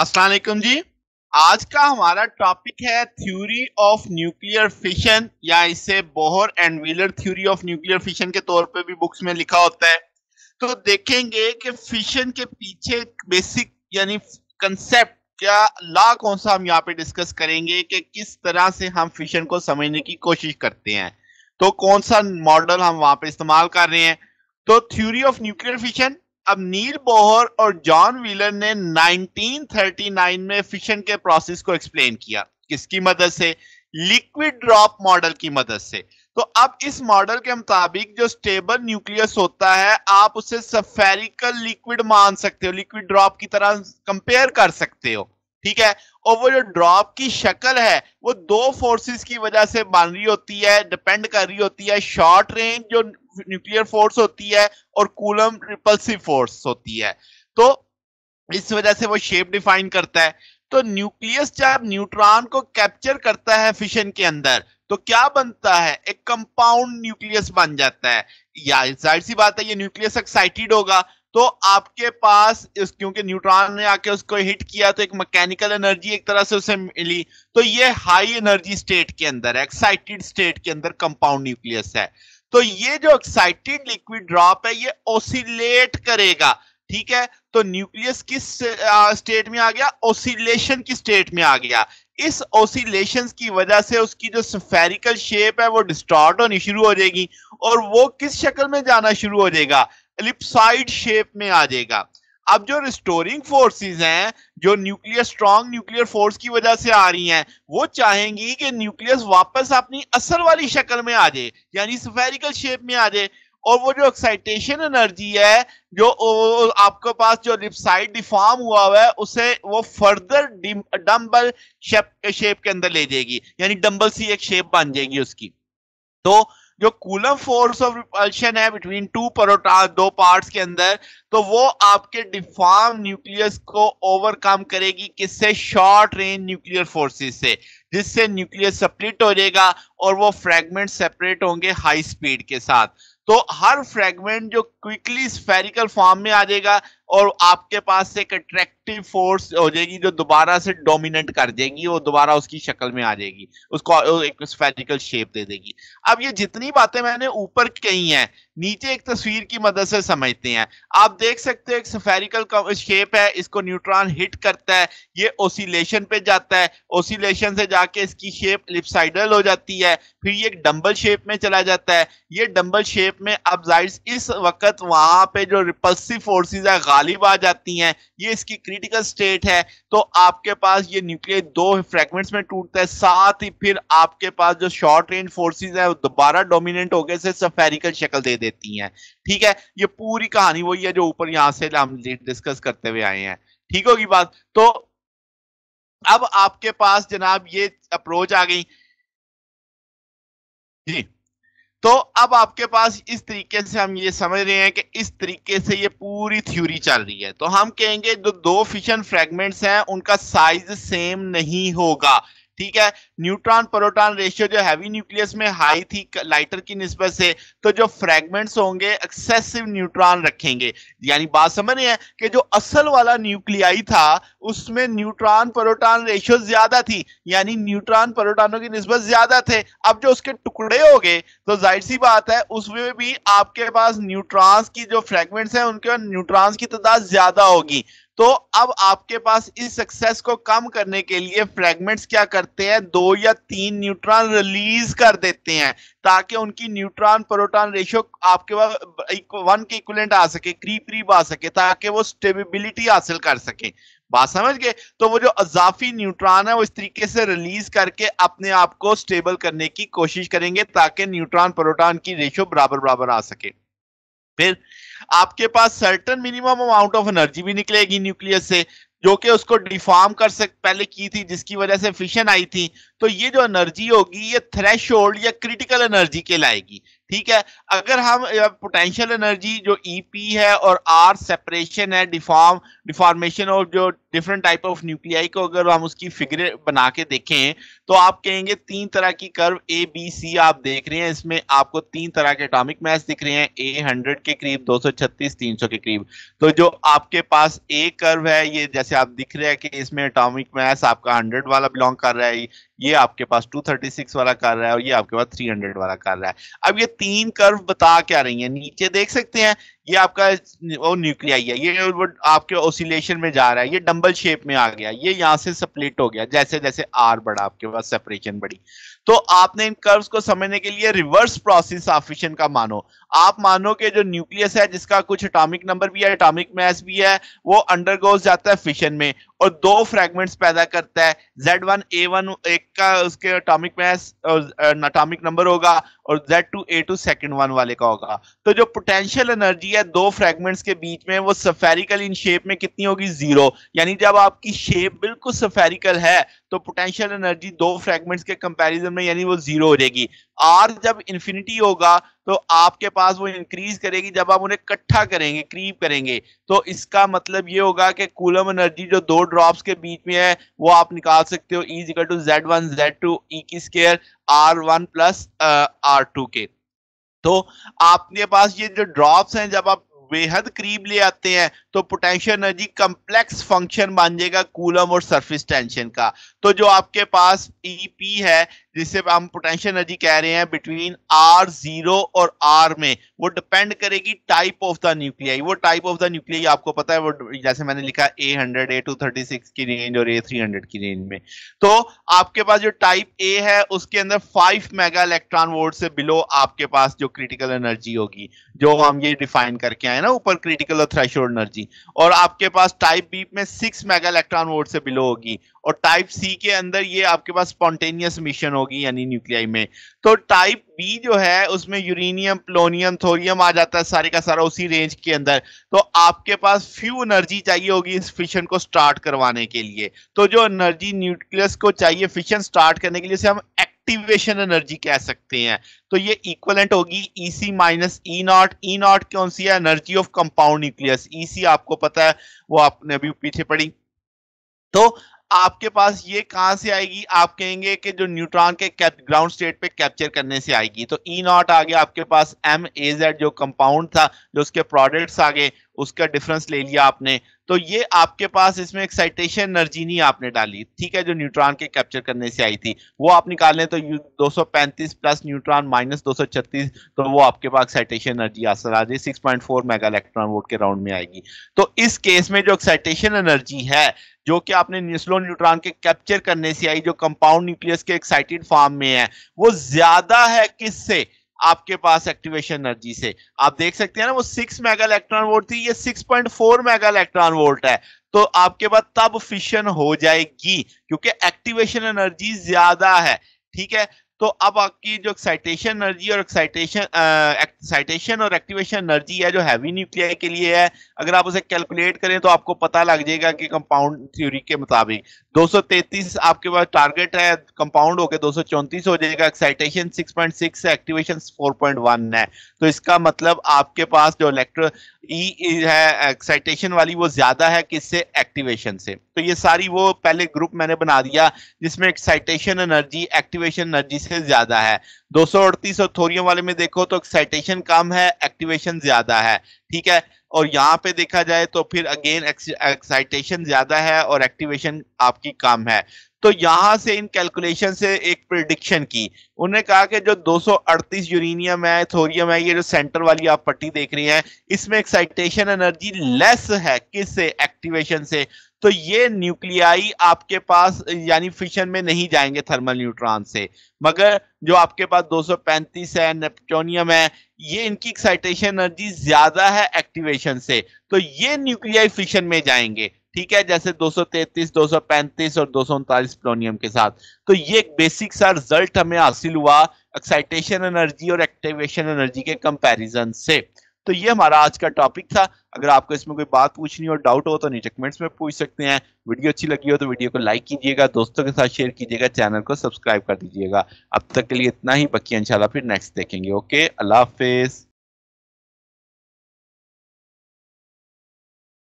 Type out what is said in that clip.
असलाकुम जी आज का हमारा टॉपिक है थ्योरी ऑफ न्यूक्लियर फिशन या इसे Bohr and Wheeler theory of nuclear fission के तौर पे भी बुक्स में लिखा होता है तो देखेंगे कि फिशन के पीछे बेसिक यानी कंसेप्ट क्या ला कौन सा हम यहाँ पे डिस्कस करेंगे कि किस तरह से हम फिशन को समझने की कोशिश करते हैं तो कौन सा मॉडल हम वहां पे इस्तेमाल कर रहे हैं तो थ्यूरी ऑफ न्यूक्लियर फिशन अब नील बोहर और जॉन व्हीलर ने 1939 में फिशन के प्रोसेस को एक्सप्लेन किया किसकी मदद से लिक्विड ड्रॉप मॉडल की मदद से तो अब इस मॉडल के मुताबिक जो स्टेबल न्यूक्लियस होता है आप उसे सफेरिकल लिक्विड मान सकते हो लिक्विड ड्रॉप की तरह कंपेयर कर सकते हो ठीक है और वो जो ड्रॉप की शक्ल है वो दो फोर्सेस की वजह से बन रही होती है डिपेंड कर रही होती है शॉर्ट रेंज जो न्यूक्लियर फोर्स होती है और कूलम रिपल्सिव फोर्स होती है तो इस वजह से वो शेप डिफाइन करता है तो न्यूक्लियस जब न्यूट्रॉन को कैप्चर करता है फिशन के अंदर तो क्या बनता है एक कंपाउंड न्यूक्लियस बन जाता है या जाहिर सी बात है ये न्यूक्लियस एक्साइटेड होगा तो आपके पास क्योंकि न्यूट्रॉन ने आके उसको हिट किया तो एक मैकेनिकल एनर्जी एक तरह से उसे मिली तो ये हाई एनर्जी स्टेट के अंदर एक्साइटेड स्टेट के अंदर कंपाउंड न्यूक्लियस है तो ये जो एक्साइटेड लिक्विड ड्रॉप है ये ओसिलेट करेगा ठीक है तो न्यूक्लियस किस स्टेट में आ गया ओसिलेशन की स्टेट में आ गया इस ओसिलेशन की वजह से उसकी जो सफेरिकल शेप है वो डिस्टॉर्ट होनी शुरू हो जाएगी और वो किस शक्ल में जाना शुरू हो जाएगा एलिप्साइड शेप में आ जाएगा अब जो रिस्टोरिंग फोर्सेस हैं जो न्यूक्लियर स्ट्रॉन्ग न्यूक्लियर फोर्स की वजह से आ रही हैं वो चाहेंगी कि न्यूक्लियस वापस अपनी असल वाली शक्ल में आ जाए यानी सफेरिकल शेप में आ जाए और वो जो एक्साइटेशन एनर्जी है जो आपके पास जो लिपसाइड डिफॉर्म हुआ हुआ है उसे वो फर्दर डम्बल शेप शेप के अंदर ले जाएगी यानी डम्बल सी एक शेप बन जाएगी उसकी तो जो कूलम फोर्स ऑफ रिपल्शन है बिटवीन टू प्रोटॉन दो पार्ट्स के अंदर तो वो आपके डिफॉर्म न्यूक्लियस को ओवरकम करेगी किससे शॉर्ट रेंज न्यूक्लियर फोर्सेस से जिससे न्यूक्लियस स्प्लिट हो जाएगा और वो फ्रेगमेंट सेपरेट होंगे हाई स्पीड के साथ तो हर फ्रेगमेंट जो क्विकली स्फेरिकल फॉर्म में आ जाएगा और आपके पास एक अट्रैक्टिव फोर्स हो जाएगी जो दोबारा से डोमिनेट कर देगी वो दोबारा उसकी शक्ल में आ जाएगी उसको एक स्फेरिकल शेप दे देगी अब ये जितनी बातें मैंने ऊपर कही हैं नीचे एक तस्वीर की मदद से समझते हैं आप देख सकते हो एक स्फेरिकल शेप है इसको न्यूट्रॉन हिट करता है ये ओसिलेशन पे जाता है ओसिलेशन से जाके इसकी शेप लिपसाइडल हो जाती है फिर ये एक डम्बल शेप में चला जाता है ये डम्बल शेप में अब जाहिर इस वक्त वहां पे जो रिपल्सिव फोर्सेस है गालिब आ जाती हैं ये इसकी क्रिटिकल स्टेट है तो आपके पास ये न्यूक्लियर दो फ्रेगमेंट्स में टूटता है साथ ही फिर आपके पास जो शॉर्ट रेंज फोर्सेस है दोबारा डोमिनेंट होकर से सफेरिकल शक्ल दे देती हैं ठीक है ये पूरी कहानी वही है जो ऊपर यहाँ से हम डिस्कस करते हुए आए हैं ठीक होगी बात तो अब आपके पास जनाब ये अप्रोच आ गई जी तो अब आपके पास इस तरीके से हम ये समझ रहे हैं कि इस तरीके से ये पूरी थ्योरी चल रही है तो हम कहेंगे जो दो फिशन फ्रेगमेंट्स हैं उनका साइज सेम नहीं होगा ठीक है न्यूट्रॉन प्रोटॉन रेशियो जो हैवी न्यूक्लियस में हाई थी लाइटर की निस्बत से तो जो फ्रेगमेंट्स होंगे एक्सेसिव न्यूट्रॉन रखेंगे यानी बात समझ रहे हैं कि जो असल वाला न्यूक्लियाई था उसमें न्यूट्रॉन प्रोटॉन रेशियो ज्यादा थी यानी न्यूट्रॉन प्रोटॉनों की निस्बत ज्यादा थे अब जो उसके टुकड़े हो गए तो जाहिर सी बात है उसमें भी आपके पास न्यूट्रॉन्स की जो फ्रेगमेंट्स हैं उनके न्यूट्रॉन्स की तादाद ज्यादा होगी तो अब आपके पास इस सक्सेस को कम करने के लिए फ्रेगमेंट्स क्या करते हैं दो या तीन न्यूट्रॉन रिलीज कर देते हैं ताकि उनकी न्यूट्रॉन प्रोटॉन रेशियो आपके पास वन के इक्वलेंट आ सके करीब करीब आ सके ताकि वो स्टेबिलिटी हासिल कर सके बात समझ गए तो वो जो अजाफी न्यूट्रॉन है वो इस तरीके से रिलीज करके अपने आप को स्टेबल करने की कोशिश करेंगे ताकि न्यूट्रॉन प्रोटॉन की रेशियो बराबर बराबर आ सके फिर आपके पास certain minimum amount of energy भी निकलेगी न्यूक्लियस से जो कि उसको डिफॉर्म कर सक पहले की थी जिसकी वजह से फिशन आई थी तो ये जो एनर्जी होगी ये थ्रेश या क्रिटिकल एनर्जी के लाएगी ठीक है अगर हम पोटेंशियल एनर्जी जो ईपी e है और आर सेपरेशन है डिफॉर्म डिफॉर्मेशन ऑफ जो डिफरेंट टाइप ऑफ न्यूक्लियाई को अगर हम उसकी फिगर बना के देखें तो आप कहेंगे तीन तरह की कर्व ए बी सी आप देख रहे हैं इसमें आपको तीन तरह के एटॉमिक मैस दिख रहे हैं ए हंड्रेड के करीब 236 300 के करीब तो जो आपके पास ए कर्व है ये जैसे आप दिख रहे हैं कि इसमें एटॉमिक मैस आपका हंड्रेड वाला बिलोंग कर रहा है ये आपके पास 236 वाला कर रहा है और ये आपके पास 300 वाला कर रहा है अब ये तीन कर्व बता क्या रही है नीचे देख सकते हैं ये आपका वो न्यूक्लियाई है ये वो आपके ओसिलेशन में जा रहा है ये डम्बल शेप में आ गया ये यहाँ से सप्लिट हो गया जैसे जैसे आर बढ़ा आपके पास सेपरेशन बढ़ी तो आपने इन कर्व्स को समझने के लिए रिवर्स प्रोसेस ऑफ फिशन का मानो आप मानो कि जो न्यूक्लियस है जिसका कुछ एटॉमिक नंबर भी है एटॉमिक मैस भी है वो अंडरगोज जाता है फिशन में और दो फ्रेगमेंट्स पैदा करता है जेड वन ए वन एक का उसके अटोमिक मैस और नंबर होगा और Z two A two second one वाले का होगा तो जो पोटेंशियल एनर्जी है दो फ्रेगमेंट्स के बीच में वो सफेरिकल इन शेप में कितनी होगी जीरो यानी जब आपकी शेप बिल्कुल सफेरिकल है तो पोटेंशियल एनर्जी दो फ्रेगमेंट्स के कंपैरिजन में यानी वो जीरो हो जाएगी आर जब इंफिनिटी होगा तो आपके पास वो इंक्रीज करेगी जब आप उन्हें इकट्ठा करेंगे क्रीप करेंगे तो इसका मतलब ये होगा कि कूलम एनर्जी जो दो ड्रॉप्स के बीच में है वो आप निकाल सकते हो is equal to Z one Z two E की square R one plus R two के तो आपके पास ये जो ड्रॉप्स हैं जब आप बेहद करीब ले आते हैं तो पोटेंशियल एनर्जी कम्प्लेक्स फंक्शन बन जाएगा कूलम और सरफेस टेंशन का तो जो आपके पास ई e पी है जिसे हम पोटेंशियल एनर्जी कह रहे हैं बिटवीन आर जीरो और आर में वो डिपेंड करेगी टाइप ऑफ द न्यूक्लियाई वो टाइप ऑफ द न्यूक्लियाई आपको पता है वो जैसे मैंने लिखा A hundred A two thirty six की रेंज और ए थ्री हंड्रेड की रेंज में तो आपके पास जो टाइप ए है उसके अंदर फाइव मेगा इलेक्ट्रॉन वोल्ट से बिलो आपके पास जो क्रिटिकल एनर्जी होगी जो हम ये डिफाइन करके आए ना ऊपर क्रिटिकल और थ्रेश एनर्जी और आपके पास टाइप बी में सिक्स मेगा इलेक्ट्रॉन वोल्ट से बिलो होगी और टाइप सी के अंदर ये आपके पास स्पॉन्टेनियस मिशन होगा होगी यानी न्यूक्लियाई में तो टाइप बी जो है उसमें यूरेनियम प्लोनियम थोरियम आ जाता है सारे का सारा उसी रेंज के अंदर तो आपके पास फ्यू एनर्जी चाहिए होगी इस फिशन को स्टार्ट करवाने के लिए तो जो एनर्जी न्यूक्लियस को चाहिए फिशन स्टार्ट करने के लिए उसे हम एक्टिवेशन एनर्जी कह सकते हैं तो ये इक्वलेंट होगी E C minus E not E not कौन सी है energy of compound nucleus E C आपको पता है वो आपने अभी पीछे पढ़ी तो आपके पास ये कहाँ से आएगी आप कहेंगे कि जो न्यूट्रॉन के ग्राउंड स्टेट पे कैप्चर करने से आएगी तो ई नॉट आ गया आपके पास एम ए जेड जो कंपाउंड था जो उसके प्रोडक्ट्स आ गए उसका डिफरेंस ले लिया आपने तो ये आपके पास इसमें एक्साइटेशन एनर्जी नहीं आपने डाली ठीक है जो न्यूट्रॉन के कैप्चर करने से आई थी वो आप निकाल लें तो दो सौ पैंतीस प्लस न्यूट्रॉन माइनस दो सौ छत्तीस तो वो आपके पास एक्साइटेशन एनर्जी आसर आ जाए six point four mega electron volt के राउंड में आएगी तो इस केस में जो एक्साइटेशन एनर्जी है जो कि आपने न्यूस्लो न्यूट्रॉन के कैप्चर करने से आई जो कंपाउंड न्यूक्लियस के एक्साइटेड फॉर्म में है वो ज्यादा है किससे आपके पास एक्टिवेशन एनर्जी से आप देख सकते हैं ना वो सिक्स मेगा इलेक्ट्रॉन वोल्ट थी ये six point four mega electron volt है तो आपके पास तब फिशन हो जाएगी क्योंकि एक्टिवेशन एनर्जी ज्यादा है ठीक है तो अब आपकी जो एक्साइटेशन एनर्जी और एक्साइटेशन एक्साइटेशन और एक्टिवेशन एनर्जी है जो हैवी न्यूक्लियाई के लिए है अगर आप उसे कैलकुलेट करें तो आपको पता लग जाएगा कि कंपाउंड थ्योरी के मुताबिक 233 आपके पास टारगेट है कंपाउंड होके 234 हो जाएगा एक्साइटेशन 6.6 है एक्टिवेशन 4.1 है तो इसका मतलब आपके पास जो इलेक्ट्रो ई e, e है एक्साइटेशन वाली वो ज्यादा है किससे एक्टिवेशन से तो ये सारी वो पहले ग्रुप मैंने बना दिया जिसमें एक्साइटेशन एनर्जी एक्टिवेशन एनर्जी से ज्यादा है दो सौ अड़तीस और थोरियम वाले में देखो तो एक्साइटेशन कम है एक्टिवेशन ज्यादा है ठीक है और यहाँ पे देखा जाए तो फिर अगेन एक्साइटेशन ज्यादा है और एक्टिवेशन आपकी कम है तो यहाँ से इन कैलकुलेशन से एक प्रिडिक्शन की उन्होंने कहा कि जो 238 यूरेनियम है थोरियम है ये जो सेंटर वाली आप पट्टी देख रही हैं इसमें एक्साइटेशन एनर्जी लेस है किससे एक्टिवेशन से तो ये न्यूक्लियाई आपके पास यानी फिशन में नहीं जाएंगे थर्मल न्यूट्रॉन से मगर जो आपके पास 235 है नेपटोनियम है ये इनकी एक्साइटेशन एनर्जी ज्यादा है एक्टिवेशन से तो ये न्यूक्लियाई फिशन में जाएंगे ठीक है जैसे 233, 235 और दो प्लोनियम के साथ तो ये एक बेसिक सा रिजल्ट हमें हासिल हुआ एक्साइटेशन एनर्जी और एक्टिवेशन एनर्जी के कंपैरिजन से तो ये हमारा आज का टॉपिक था अगर आपको इसमें कोई बात पूछनी हो डाउट हो तो नीचे कमेंट्स में पूछ सकते हैं वीडियो अच्छी लगी हो तो वीडियो को लाइक कीजिएगा दोस्तों के साथ शेयर कीजिएगा चैनल को सब्सक्राइब कर दीजिएगा अब तक के लिए इतना ही बाकी इंशाल्लाह फिर नेक्स्ट देखेंगे ओके अल्लाह हाफिज़